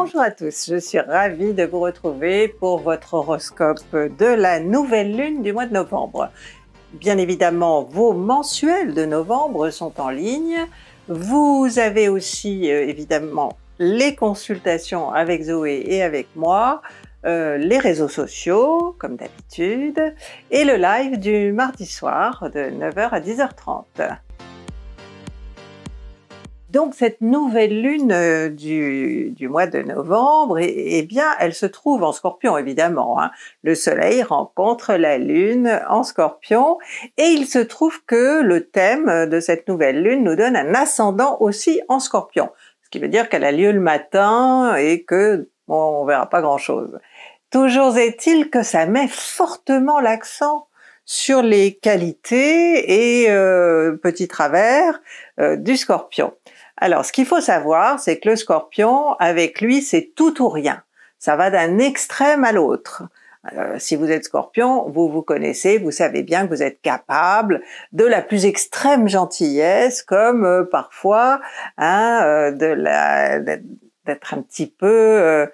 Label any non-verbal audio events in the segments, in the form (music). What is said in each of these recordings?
Bonjour à tous, je suis ravie de vous retrouver pour votre horoscope de la nouvelle lune du mois de novembre. Bien évidemment, vos mensuels de novembre sont en ligne. Vous avez aussi euh, évidemment les consultations avec Zoé et avec moi, euh, les réseaux sociaux comme d'habitude et le live du mardi soir de 9h à 10h30. Donc cette nouvelle lune euh, du, mois de novembre, eh, eh, bien, elle se trouve en Scorpion évidemment. Hein. Le Soleil rencontre la lune en Scorpion et il se trouve que le thème de cette nouvelle lune nous donne un ascendant aussi en Scorpion, ce qui veut dire qu'elle a lieu le matin et que bon, on verra pas grand chose. Toujours est-il que ça met fortement l'accent sur les qualités et euh, petits travers euh, du scorpion. Alors, ce qu'il faut savoir, c'est que le scorpion, avec lui, c'est tout ou rien. Ça va d'un extrême à l'autre. Euh, si vous êtes scorpion, vous vous connaissez, vous savez bien que vous êtes capable de la plus extrême gentillesse, comme euh, parfois hein, euh, d'être un petit peu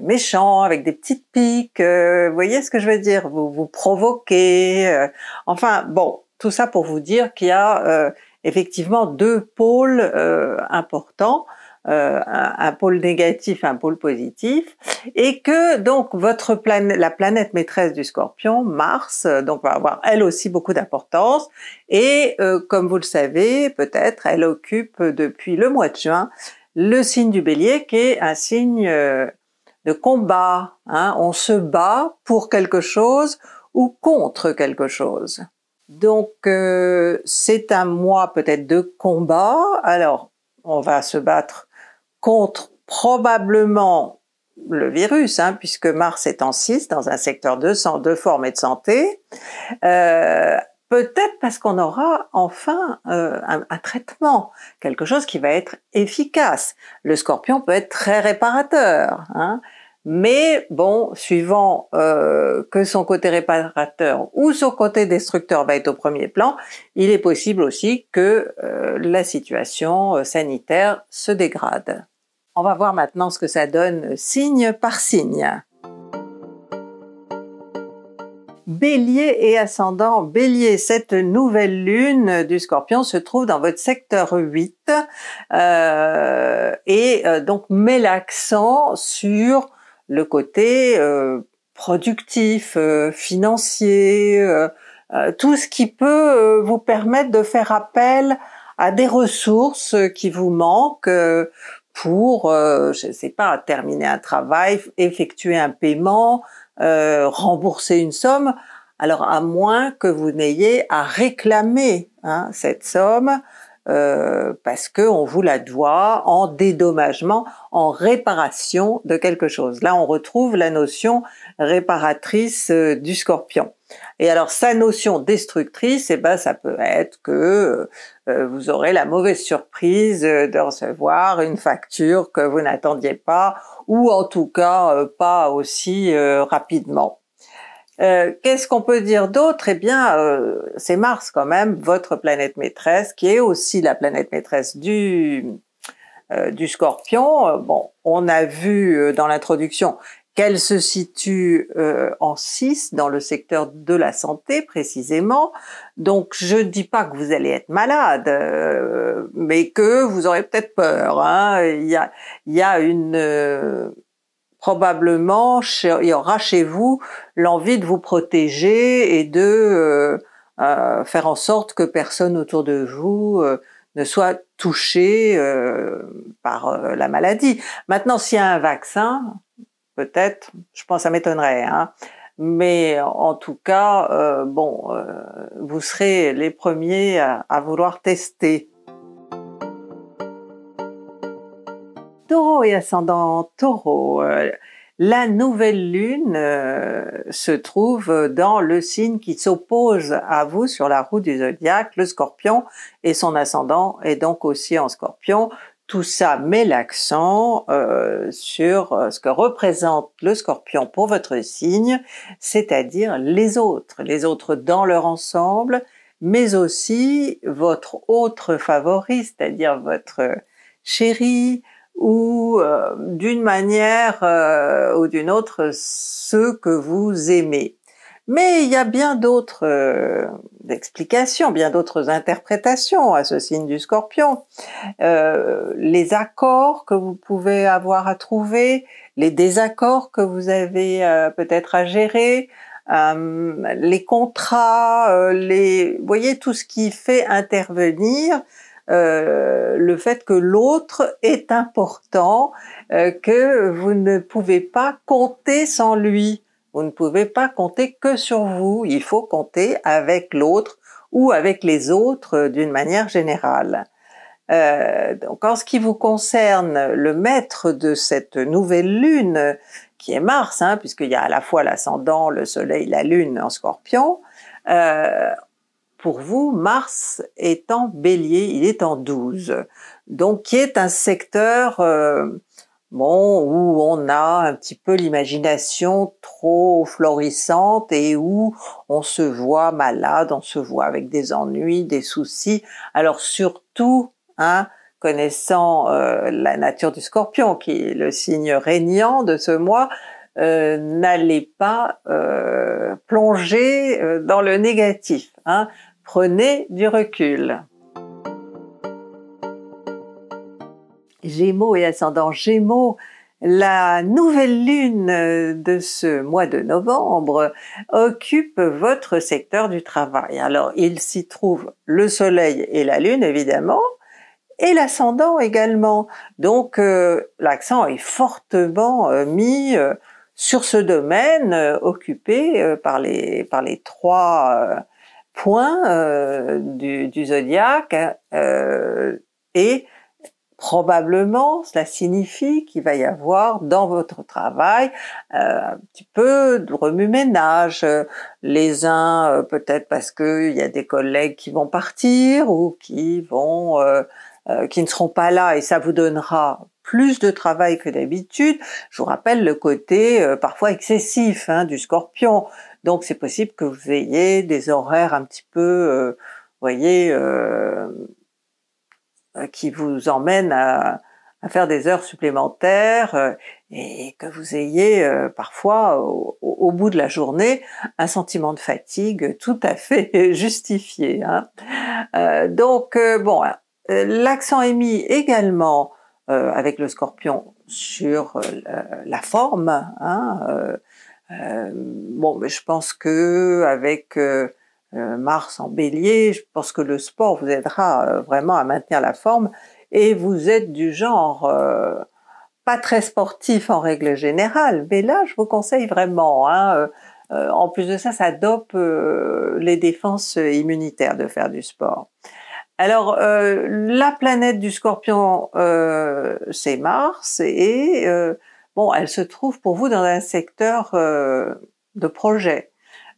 méchant, avec des petites piques, vous voyez ce que je veux dire Vous vous provoquez, enfin bon, tout ça pour vous dire qu'il y a effectivement deux pôles euh, importants, euh, un, pôle négatif, un pôle positif, et que donc votre planète, la planète maîtresse du Scorpion, Mars, euh, donc va avoir elle aussi beaucoup d'importance, et comme vous le savez peut-être, elle occupe depuis le mois de juin le signe du Bélier, qui est un signe de combat. Hein, on se bat pour quelque chose ou contre quelque chose. Donc euh, c'est un mois peut-être de combat. Alors on va se battre contre probablement le virus, hein, puisque Mars est en 6 dans un secteur de forme et de santé. Euh, peut-être parce qu'on aura enfin euh, un, traitement, quelque chose qui va être efficace. Le scorpion peut être très réparateur. Hein. Mais bon, suivant euh, que son côté réparateur ou son côté destructeur va être au premier plan, il est possible aussi que euh, la situation euh, sanitaire se dégrade. On va voir maintenant ce que ça donne signe par signe. Bélier et ascendant Bélier, cette nouvelle lune du Scorpion se trouve dans votre secteur 8 euh, et donc met l'accent sur le côté euh, productif, euh, financier, euh, tout ce qui peut vous permettre de faire appel à des ressources qui vous manquent pour, je ne sais pas, terminer un travail, effectuer un paiement, rembourser une somme. Alors à moins que vous n'ayez à réclamer hein, cette somme, euh, parce que on vous la doit en dédommagement, en réparation de quelque chose. Là, on retrouve la notion réparatrice euh, du scorpion. Et alors sa notion destructrice, eh ben ça peut être que euh, vous aurez la mauvaise surprise de recevoir une facture que vous n'attendiez pas, ou en tout cas pas aussi rapidement. Euh, qu'est-ce qu'on peut dire d'autre Eh bien, euh, c'est Mars quand même, votre planète maîtresse, qui est aussi la planète maîtresse du, euh, du Scorpion. Bon, on a vu dans l'introduction qu'elle se situe en 6 dans le secteur de la santé précisément. Donc, je ne dis pas que vous allez être malade, mais que vous aurez peut-être peur. Hein. y a, il y a une probablement il y aura chez vous l'envie de vous protéger et de euh, euh, faire en sorte que personne autour de vous euh, ne soit touché par la maladie. Maintenant, s'il y a un vaccin, peut-être, je pense, ça m'étonnerait. Hein. mais en tout cas, bon, vous serez les premiers à vouloir tester. et ascendant Taureau. Euh, la nouvelle lune euh, se trouve dans le signe qui s'oppose à vous sur la roue du zodiaque, le scorpion, et son ascendant est donc aussi en scorpion. Tout ça met l'accent euh, sur ce que représente le scorpion pour votre signe, c'est-à-dire les autres, les autres dans leur ensemble, mais aussi votre autre favori, c'est-à-dire votre chéri, ou euh, d'une manière euh, ou d'une autre ceux que vous aimez. Mais il y a bien d'autres euh, explications, bien d'autres interprétations à ce signe du scorpion. les accords que vous pouvez avoir à trouver, les désaccords que vous avez peut-être à gérer, les contrats, les, voyez, tout ce qui fait intervenir euh, le fait que l'autre est important, euh, que vous ne pouvez pas compter sans lui, vous ne pouvez pas compter que sur vous, il faut compter avec l'autre ou avec les autres d'une manière générale. Euh, donc en ce qui vous concerne, le maître de cette nouvelle lune, qui est Mars, hein, puisqu'il y a à la fois l'ascendant, le Soleil, la Lune en Scorpion, pour vous, Mars est en bélier, il est en 12, donc qui est un secteur euh, bon, où on a un petit peu l'imagination trop florissante et où on se voit malade, on se voit avec des ennuis, des soucis. Alors surtout, hein, connaissant euh, la nature du scorpion, qui est le signe régnant de ce mois, euh, n'allez pas plonger dans le négatif Hein, prenez du recul. Gémeaux et ascendant Gémeaux, la nouvelle lune de ce mois de novembre occupe votre secteur du travail. Alors il s'y trouve le soleil et la lune évidemment, et l'ascendant également. Donc euh, l'accent est fortement euh, mis euh, sur ce domaine occupé par les trois point euh, du, zodiaque hein, euh, et probablement cela signifie qu'il va y avoir dans votre travail euh, un petit peu de remue-ménage. Les uns peut-être parce qu'il y a des collègues qui vont partir ou qui vont qui ne seront pas là et ça vous donnera plus de travail que d'habitude. Je vous rappelle le côté parfois excessif hein, du scorpion. Donc c'est possible que vous ayez des horaires un petit peu, vous euh, voyez, euh, euh, qui vous emmènent à, faire des heures supplémentaires et que vous ayez parfois au, bout de la journée un sentiment de fatigue tout à fait (laughs) justifié. Hein. donc bon, hein, l'accent est mis également avec le scorpion sur la forme. Hein, euh, bon, mais je pense que avec euh, euh, Mars en Bélier, je pense que le sport vous aidera vraiment à maintenir la forme. Et vous êtes du genre pas très sportif en règle générale, mais là, je vous conseille vraiment. Hein, en plus de ça, ça dope les défenses immunitaires de faire du sport. Alors, la planète du scorpion, c'est Mars, et bon, elle se trouve pour vous dans un secteur euh, de projet.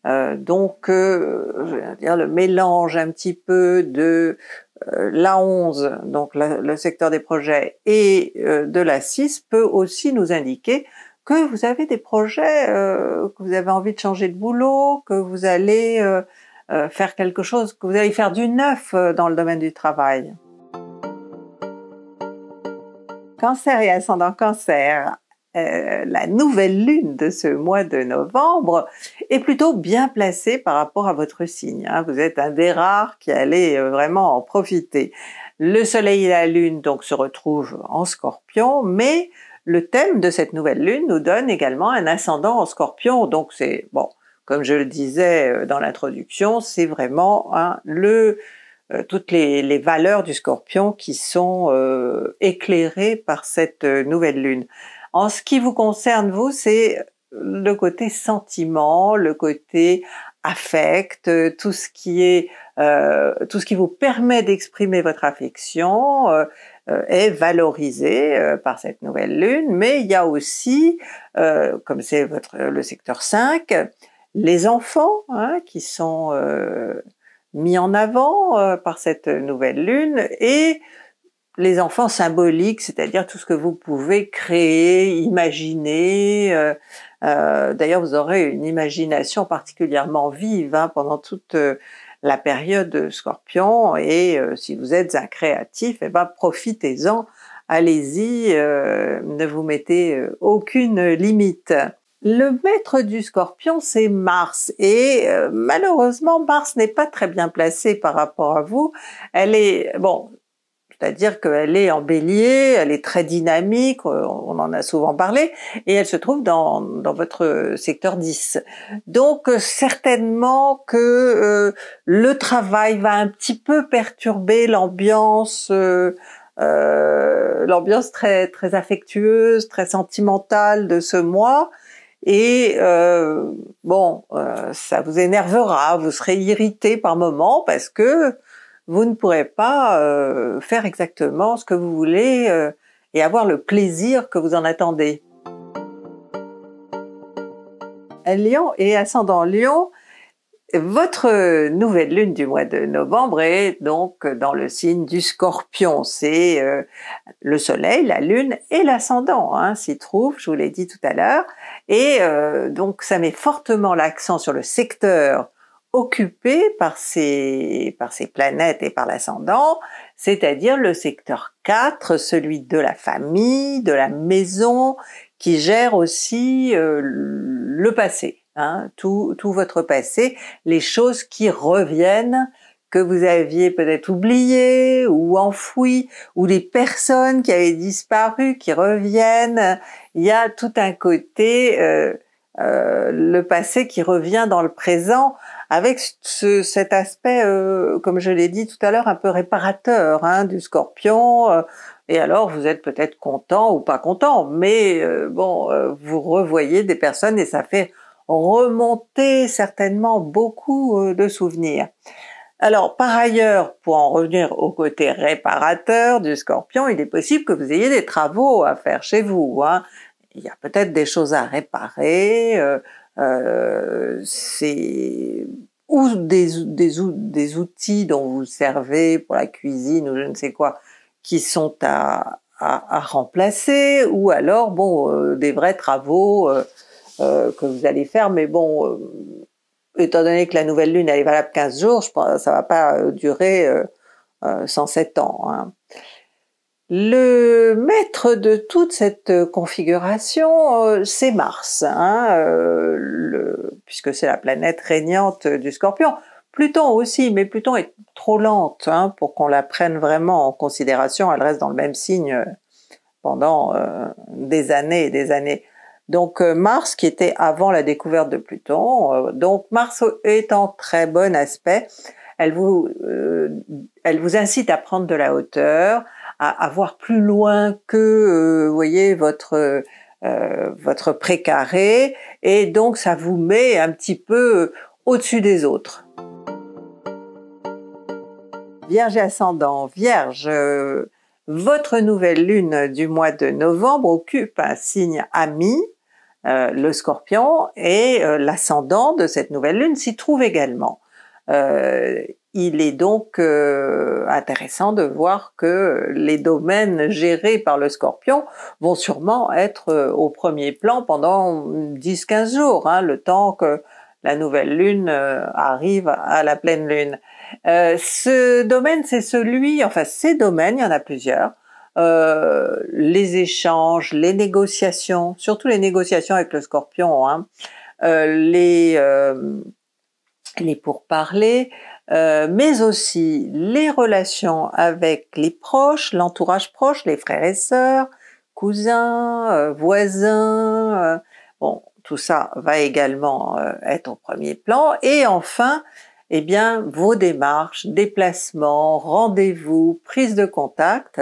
Euh, donc, euh, le mélange un petit peu de la 11, donc le secteur des projets, et de la 6 peut aussi nous indiquer que vous avez des projets, que vous avez envie de changer de boulot, que vous allez faire quelque chose, que vous allez faire du neuf dans le domaine du travail. Cancer et ascendant cancer, euh, la nouvelle lune de ce mois de novembre est plutôt bien placée par rapport à votre signe. Hein. Vous êtes un des rares qui allez euh, vraiment en profiter. Le soleil et la lune donc se retrouvent en scorpion, mais le thème de cette nouvelle lune nous donne également un ascendant en scorpion, donc c'est, bon, comme je le disais euh, dans l'introduction, c'est vraiment hein, toutes les, valeurs du scorpion qui sont éclairées par cette nouvelle lune. En ce qui vous concerne, vous, c'est le côté sentiment, le côté affect, tout ce qui est euh, tout ce qui vous permet d'exprimer votre affection euh, euh, est valorisé par cette nouvelle lune, mais il y a aussi, comme c'est votre le secteur 5, les enfants hein, qui sont mis en avant par cette nouvelle lune et les enfants symboliques, c'est-à-dire tout ce que vous pouvez créer, imaginer. Euh, euh, d'ailleurs, vous aurez une imagination particulièrement vive hein, pendant toute euh, la période Scorpion. Et si vous êtes un créatif, eh ben, profitez-en, allez-y, ne vous mettez aucune limite. Le maître du scorpion, c'est Mars. Et malheureusement, Mars n'est pas très bien placée par rapport à vous. Elle est, bon, c'est-à-dire qu'elle est en bélier, elle est très dynamique, euh, on en a souvent parlé, et elle se trouve dans, dans votre secteur 10. Donc euh, certainement que euh, le travail va un petit peu perturber l'ambiance. l'ambiance très très affectueuse, très sentimentale de ce mois, et bon, ça vous énervera, vous serez irrité par moment parce que vous ne pourrez pas euh, faire exactement ce que vous voulez euh, et avoir le plaisir que vous en attendez. Lion et ascendant Lion, votre nouvelle lune du mois de novembre est donc dans le signe du scorpion. C'est euh, le soleil, la lune et l'ascendant hein, s'y trouvent, je vous l'ai dit tout à l'heure. Et donc ça met fortement l'accent sur le secteur occupé par ces, par ces planètes et par l'ascendant, c'est-à-dire le secteur 4, celui de la famille, de la maison, qui gère aussi euh, le passé, hein. tout, tout votre passé, les choses qui reviennent que vous aviez peut-être oubliées ou enfouies, ou les personnes qui avaient disparu, qui reviennent. Il y a tout un côté euh, euh, le passé qui revient dans le présent avec cet aspect, euh, comme je l'ai dit tout à l'heure, un peu réparateur hein, du scorpion. Euh, et alors, vous êtes peut-être content ou pas content, mais bon, vous revoyez des personnes et ça fait remonter certainement beaucoup de souvenirs. Alors, par ailleurs, pour en revenir au côté réparateur du scorpion, il est possible que vous ayez des travaux à faire chez vous. Hein il y a peut-être des choses à réparer, euh, euh, c'est ou des, des, outils dont vous servez pour la cuisine ou je ne sais quoi qui sont à, remplacer, ou alors bon euh, des vrais travaux que vous allez faire, mais bon étant donné que la nouvelle lune elle est valable 15 jours, je pense, ça va pas durer 107 ans. Hein. Le maître de toute cette euh, configuration, euh, c'est Mars, hein, euh, puisque c'est la planète régnante du Scorpion. Pluton aussi, mais Pluton est trop lente hein, pour qu'on la prenne vraiment en considération. Elle reste dans le même signe pendant des années et des années. Donc Mars, qui était avant la découverte de Pluton, donc Mars est en très bon aspect. elle vous incite à prendre de la hauteur, à, voir plus loin que, euh, vous voyez, votre euh, euh, votre précaré, et donc ça vous met un petit peu au-dessus des autres. Vierge ascendant, Vierge, votre nouvelle lune du mois de novembre occupe un signe ami, le scorpion, et l'ascendant de cette nouvelle lune s'y trouve également. il est donc intéressant de voir que les domaines gérés par le scorpion vont sûrement être euh, au premier plan pendant 10-15 jours, hein, le temps que la nouvelle lune euh, arrive à la pleine lune. Euh, ce domaine, c'est celui, enfin ces domaines, il y en a plusieurs, les échanges, les négociations, surtout les négociations avec le scorpion, hein, les, les pourparlers, euh, mais aussi les relations avec les proches, l'entourage proche, les frères et sœurs, cousins, euh, voisins. Euh. bon, tout ça va également être au premier plan. Et enfin, eh bien, vos démarches, déplacements, rendez-vous, prise de contact,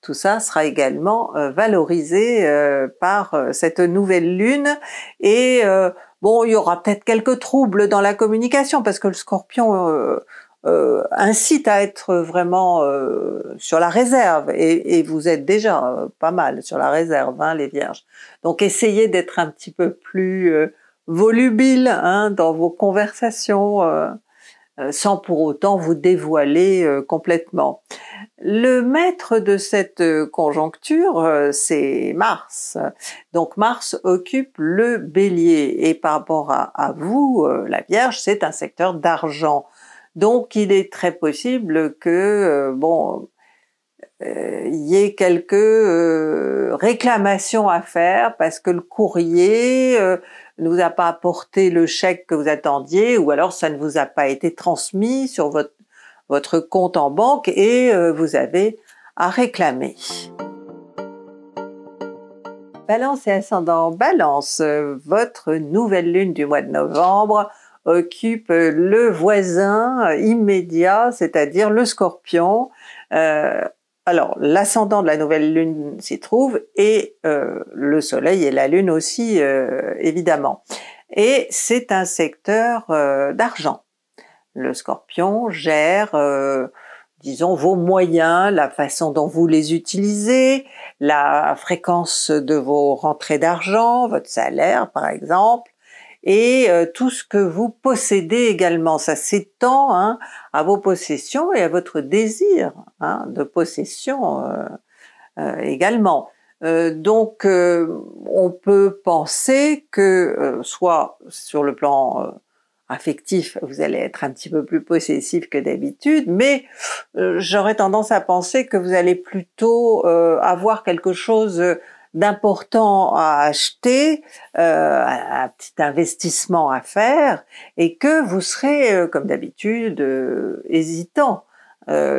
tout ça sera également valorisé par cette nouvelle lune et Bon, il y aura peut-être quelques troubles dans la communication parce que le scorpion euh, euh, incite à être vraiment euh, sur la réserve et, et vous êtes déjà pas mal sur la réserve, hein, les vierges. Donc essayez d'être un petit peu plus volubile hein, dans vos conversations euh, sans pour autant vous dévoiler euh, complètement. Le maître de cette euh, conjoncture, c'est Mars. Donc Mars occupe le bélier et par rapport à, vous, la Vierge, c'est un secteur d'argent. Donc il est très possible que, bon, il y ait quelques réclamations à faire parce que le courrier, vous a pas apporté le chèque que vous attendiez ou alors ça ne vous a pas été transmis sur votre, votre compte en banque et euh, vous avez à réclamer. Balance et ascendant Balance, votre nouvelle lune du mois de novembre occupe le voisin immédiat, c'est-à-dire le scorpion, euh, alors, l'ascendant de la nouvelle lune s'y trouve et euh, le soleil et la lune aussi, euh, évidemment. Et c'est un secteur euh, d'argent. Le scorpion gère, disons, vos moyens, la façon dont vous les utilisez, la fréquence de vos rentrées d'argent, votre salaire par exemple, et euh, tout ce que vous possédez également. Ça s'étend hein, à vos possessions et à votre désir hein, de possession euh, euh, également. donc on peut penser que soit sur le plan affectif, vous allez être un petit peu plus possessif que d'habitude, mais j'aurais tendance à penser que vous allez plutôt avoir quelque chose d'importants à acheter, un euh, petit investissement à faire, et que vous serez, euh, comme d'habitude, euh, hésitant.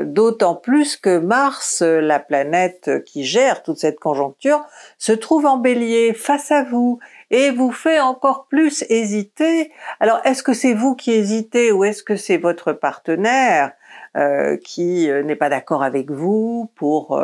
D'autant plus que Mars, la planète qui gère toute cette conjoncture, se trouve en bélier face à vous et vous fait encore plus hésiter. Alors, est-ce que c'est vous qui hésitez ou est-ce que c'est votre partenaire qui n'est pas d'accord avec vous pour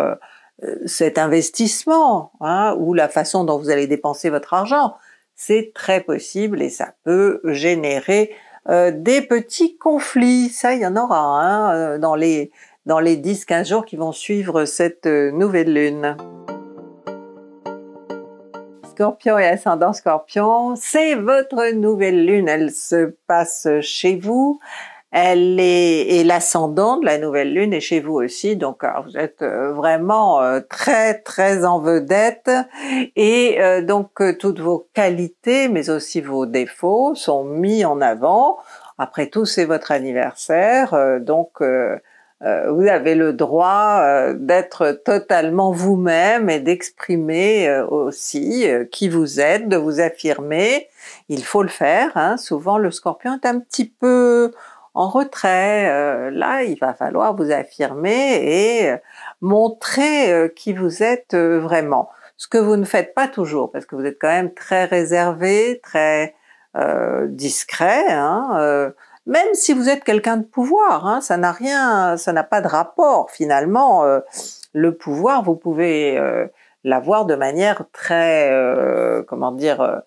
cet investissement hein, ou la façon dont vous allez dépenser votre argent, c'est très possible et ça peut générer euh, des petits conflits. Ça, il y en aura hein, euh, dans les, dans les 10-15 jours qui vont suivre cette euh, nouvelle lune. Scorpion et ascendant Scorpion, c'est votre nouvelle lune, elle se passe chez vous. Elle est, l'ascendant de la nouvelle lune est chez vous aussi, donc ah, vous êtes euh, vraiment euh, très très en vedette et euh, donc toutes vos qualités mais aussi vos défauts sont mis en avant. Après tout, c'est votre anniversaire, donc vous avez le droit d'être totalement vous-même et d'exprimer aussi qui vous êtes, de vous affirmer. Il faut le faire. Hein. Souvent, le Scorpion est un petit peu en retrait. Euh, là, il va falloir vous affirmer et euh, montrer euh, qui vous êtes vraiment. Ce que vous ne faites pas toujours, parce que vous êtes quand même très réservé, très discret, hein, même si vous êtes quelqu'un de pouvoir, hein, ça n'a rien, ça n'a pas de rapport finalement. le pouvoir, vous pouvez l'avoir de manière très, comment dire,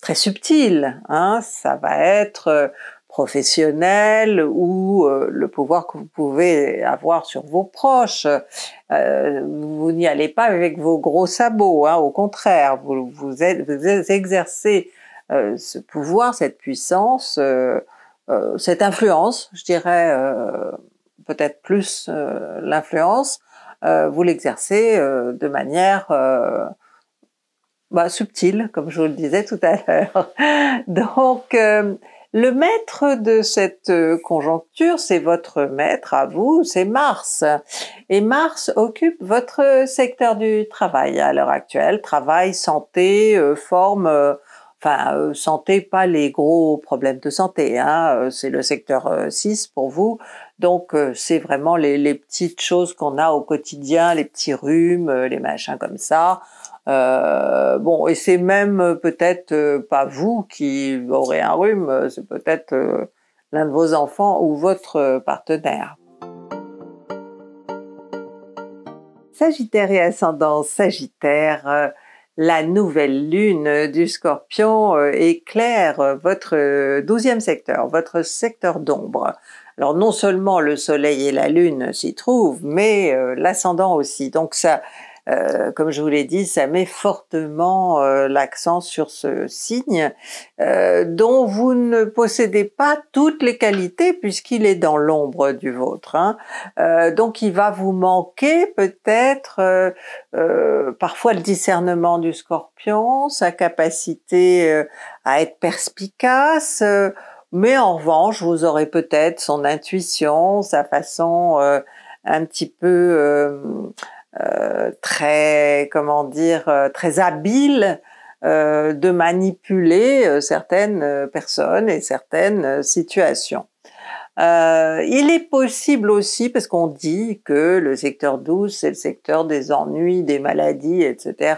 très subtile. Hein, ça va être professionnel ou euh, le pouvoir que vous pouvez avoir sur vos proches. Euh, vous n'y allez pas avec vos gros sabots, hein, au contraire, vous, vous, exercez euh, ce pouvoir, cette puissance, cette influence, je dirais peut-être plus l'influence, vous l'exercez de manière bah, subtile, comme je vous le disais tout à l'heure. (laughs) Donc, le maître de cette euh, conjoncture, c'est votre maître à vous, c'est Mars. Et Mars occupe votre euh, secteur du travail à l'heure actuelle, travail, santé, euh, forme, enfin santé, pas les gros problèmes de santé, hein, c'est le secteur 6 pour vous, donc c'est vraiment les, les, petites choses qu'on a au quotidien, les petits rhumes, les machins comme ça, euh, bon, et c'est même euh, peut-être euh, pas vous qui aurez un rhume, c'est peut-être l'un de vos enfants ou votre partenaire. Sagittaire et ascendant Sagittaire, la nouvelle lune du scorpion éclaire votre douzième secteur, votre secteur d'ombre. Alors non seulement le soleil et la lune s'y trouvent, mais l'ascendant aussi. Donc ça, euh, comme je vous l'ai dit, ça met fortement euh, l'accent sur ce signe euh, dont vous ne possédez pas toutes les qualités puisqu'il est dans l'ombre du vôtre. Hein. donc il va vous manquer peut-être parfois le discernement du scorpion, sa capacité à être perspicace. mais en revanche, vous aurez peut-être son intuition, sa façon un petit peu euh, très, comment dire, euh, très habile euh, de manipuler certaines personnes et certaines situations. il est possible aussi, parce qu'on dit que le secteur 12, c'est le secteur des ennuis, des maladies, etc.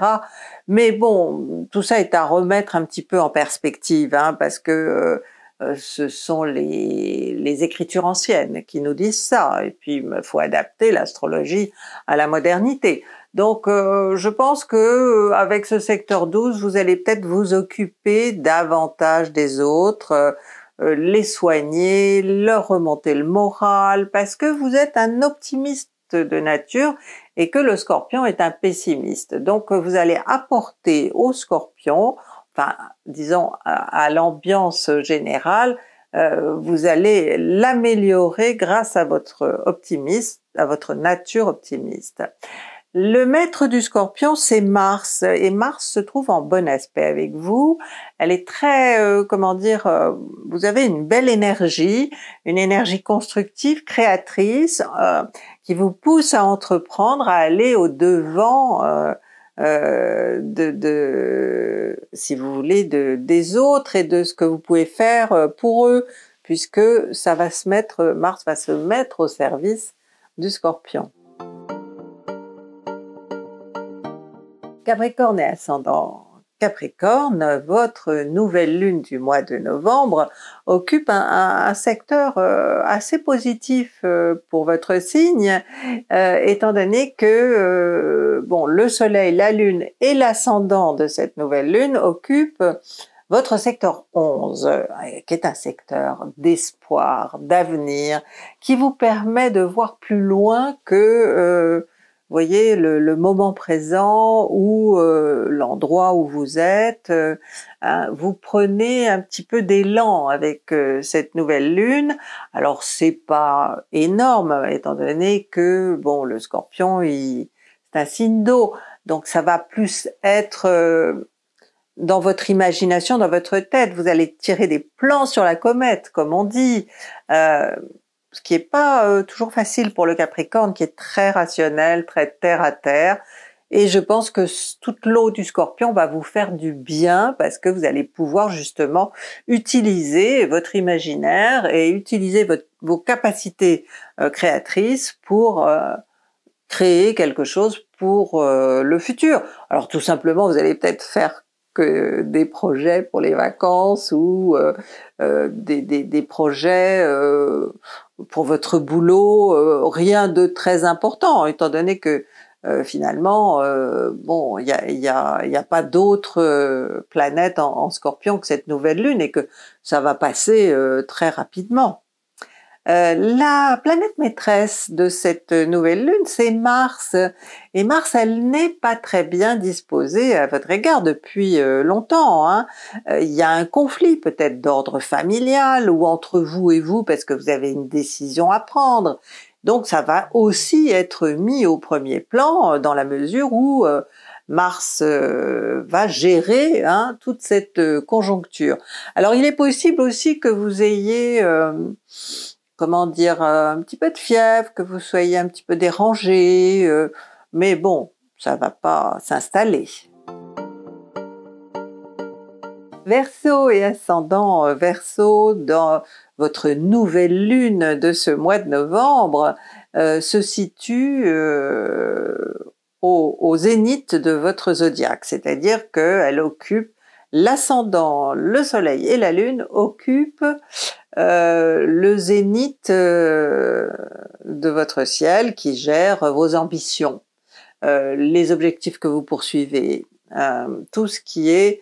Mais bon, tout ça est à remettre un petit peu en perspective, hein, parce que euh, ce sont les, écritures anciennes qui nous disent ça. Et puis, il faut adapter l'astrologie à la modernité. Donc, euh, je pense que euh, avec ce secteur 12, vous allez peut-être vous occuper davantage des autres, les soigner, leur remonter le moral, parce que vous êtes un optimiste de nature et que le scorpion est un pessimiste. Donc, vous allez apporter au scorpion enfin, disons, à, l'ambiance générale, euh, vous allez l'améliorer grâce à votre optimisme, à votre nature optimiste. Le maître du scorpion, c'est Mars, et Mars se trouve en bon aspect avec vous. Elle est très, euh, comment dire, euh, vous avez une belle énergie, une énergie constructive, créatrice, qui vous pousse à entreprendre, à aller au-devant euh, de, si vous voulez, de, des autres et de ce que vous pouvez faire euh, pour eux, puisque ça va se mettre, euh, Mars va se mettre au service du Scorpion. Capricorne et ascendant Capricorne, votre nouvelle lune du mois de novembre occupe un, secteur euh, assez positif euh, pour votre signe, euh, étant donné que bon, le soleil, la lune et l'ascendant de cette nouvelle lune occupent votre secteur 11, qui est un secteur d'espoir, d'avenir, qui vous permet de voir plus loin que voyez, le, moment présent ou euh, l'endroit où vous êtes, euh, hein, vous prenez un petit peu d'élan avec euh, cette nouvelle lune. Alors c'est pas énorme étant donné que bon le Scorpion c'est un signe d'eau, donc ça va plus être dans votre imagination, dans votre tête. Vous allez tirer des plans sur la comète, comme on dit ce qui n'est pas euh, toujours facile pour le Capricorne, qui est très rationnel, très terre à terre. Et je pense que toute l'eau du scorpion va vous faire du bien parce que vous allez pouvoir justement utiliser votre imaginaire et utiliser vos capacités euh, créatrices pour euh, créer quelque chose pour le futur. Alors tout simplement, vous allez peut-être faire des projets pour les vacances ou euh, euh, des, projets euh, pour votre boulot, rien de très important, étant donné que finalement, bon, il n'y a, y a, a, pas d'autre planète en, scorpion que cette nouvelle lune et que ça va passer très rapidement. Euh, la planète maîtresse de cette nouvelle lune, c'est Mars. Et Mars, elle n'est pas très bien disposée à votre égard depuis euh, longtemps. Hein. Euh, il y a un conflit peut-être d'ordre familial ou entre vous et vous parce que vous avez une décision à prendre. Donc ça va aussi être mis au premier plan dans la mesure où Mars va gérer hein, toute cette conjoncture. Alors il est possible aussi que vous ayez comment dire, euh, un petit peu de fièvre, que vous soyez un petit peu dérangé, euh, mais bon, ça ne va pas s'installer. Verseau et ascendant euh, Verseau, dans votre nouvelle lune de ce mois de novembre, se situe au, au, zénith de votre zodiaque, c'est-à-dire qu'elle occupe l'ascendant, le soleil et la lune occupent euh, le zénith euh, de votre ciel qui gère vos ambitions, euh, les objectifs que vous poursuivez, tout ce qui est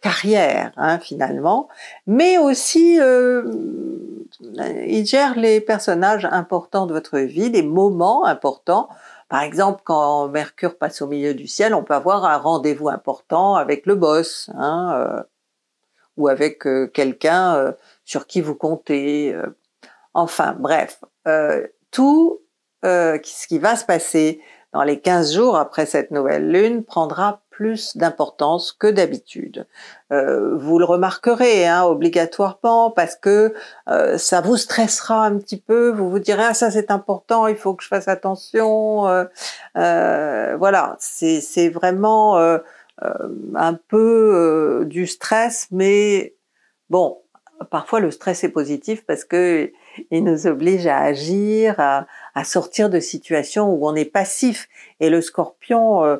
carrière hein, finalement, mais aussi il gère les personnages importants de votre vie, les moments importants. Par exemple, quand Mercure passe au milieu du ciel, on peut avoir un rendez-vous important avec le boss. Hein, ou avec euh, quelqu'un euh, sur qui vous comptez. Euh. enfin, bref, tout ce qui va se passer dans les 15 jours après cette nouvelle lune prendra plus d'importance que d'habitude. vous le remarquerez hein, obligatoirement parce que ça vous stressera un petit peu, vous vous direz ah ça c'est important, il faut que je fasse attention. voilà, c'est vraiment euh, un peu euh, du stress, mais bon, parfois le stress est positif parce que il nous oblige à agir, à, sortir de situations où on est passif. Et le scorpion euh,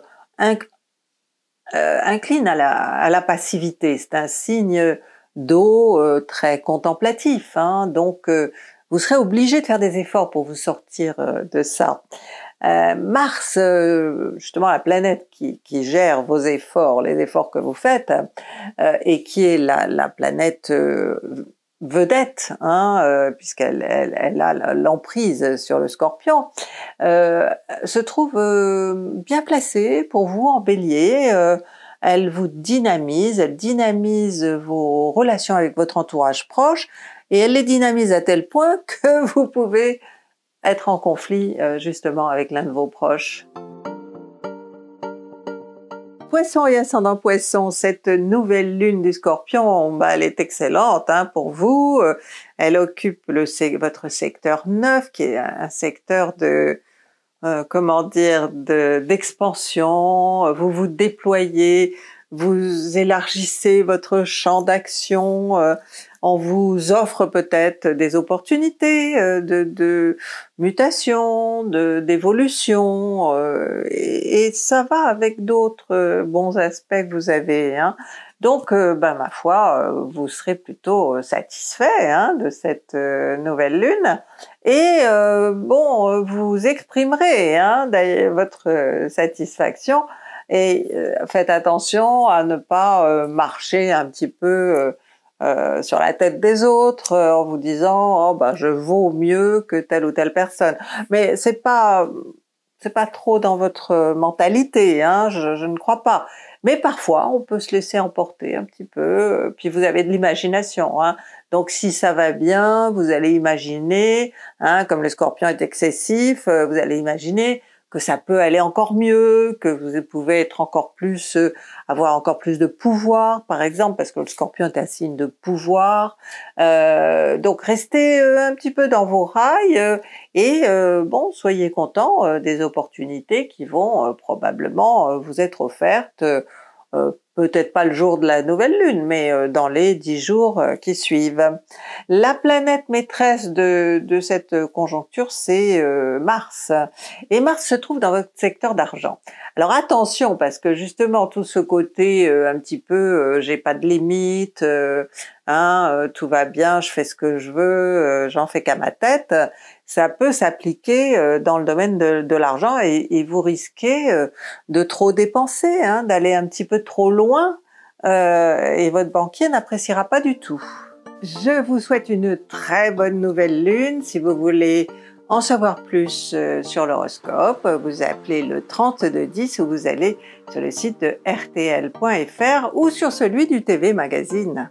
incline à la, passivité. C'est un signe d'eau très contemplatif. Hein. Donc, vous serez obligé de faire des efforts pour vous sortir de ça. Euh, Mars, euh, justement la planète qui, gère vos efforts, les efforts que vous faites, euh, et qui est la, planète vedette, hein, puisqu'elle a l'emprise sur le scorpion, se trouve bien placée pour vous en bélier elle vous dynamise, elle dynamise vos relations avec votre entourage proche et elle les dynamise à tel point (laughs) que vous pouvez être en conflit euh, justement avec l'un de vos proches. Poisson et ascendant Poisson, cette nouvelle lune du Scorpion, ben, elle est excellente hein, pour vous. Euh, elle occupe votre secteur 9, qui est un secteur de euh, comment dire d'expansion. vous vous déployez, vous élargissez votre champ d'action, on euh, vous offre peut-être des opportunités euh, de, mutation, d'évolution, de, euh, et, et, ça va avec d'autres bons aspects que vous avez. Hein. Donc, ben, ma foi, vous serez plutôt satisfait hein, de cette nouvelle lune. Et bon, vous exprimerez hein, votre satisfaction et euh, faites attention à ne pas euh, marcher un petit peu euh, sur la tête des autres en vous disant oh, ben je vaux mieux que telle ou telle personne mais c'est pas c'est pas trop dans votre mentalité hein, je, ne crois pas mais parfois on peut se laisser emporter un petit peu puis vous avez de l'imagination hein. donc si ça va bien vous allez imaginer hein, comme le scorpion est excessif vous allez imaginer que ça peut aller encore mieux, que vous pouvez être encore plus, euh, avoir encore plus de pouvoir, par exemple, parce que le scorpion est un signe de pouvoir. Euh, donc restez euh, un petit peu dans vos rails et bon, soyez contents des opportunités qui vont probablement vous être offertes peut-être pas le jour de la nouvelle lune, mais euh, dans les dix jours euh, qui suivent. La planète maîtresse de, cette conjoncture, c'est euh, Mars. Et Mars se trouve dans votre secteur d'argent. Alors attention, parce que justement, tout ce côté un petit peu, j'ai pas de limite, hein, tout va bien, je fais ce que je veux, j'en fais qu'à ma tête, ça peut s'appliquer dans le domaine de, l'argent et, vous risquez de trop dépenser, hein, d'aller un petit peu trop loin euh, et votre banquier n'appréciera pas du tout. Je vous souhaite une très bonne nouvelle lune. Si vous voulez en savoir plus euh, sur l'horoscope, vous appelez le de 30 10 ou vous allez sur le site de rtl.fr ou sur celui du TV Magazine.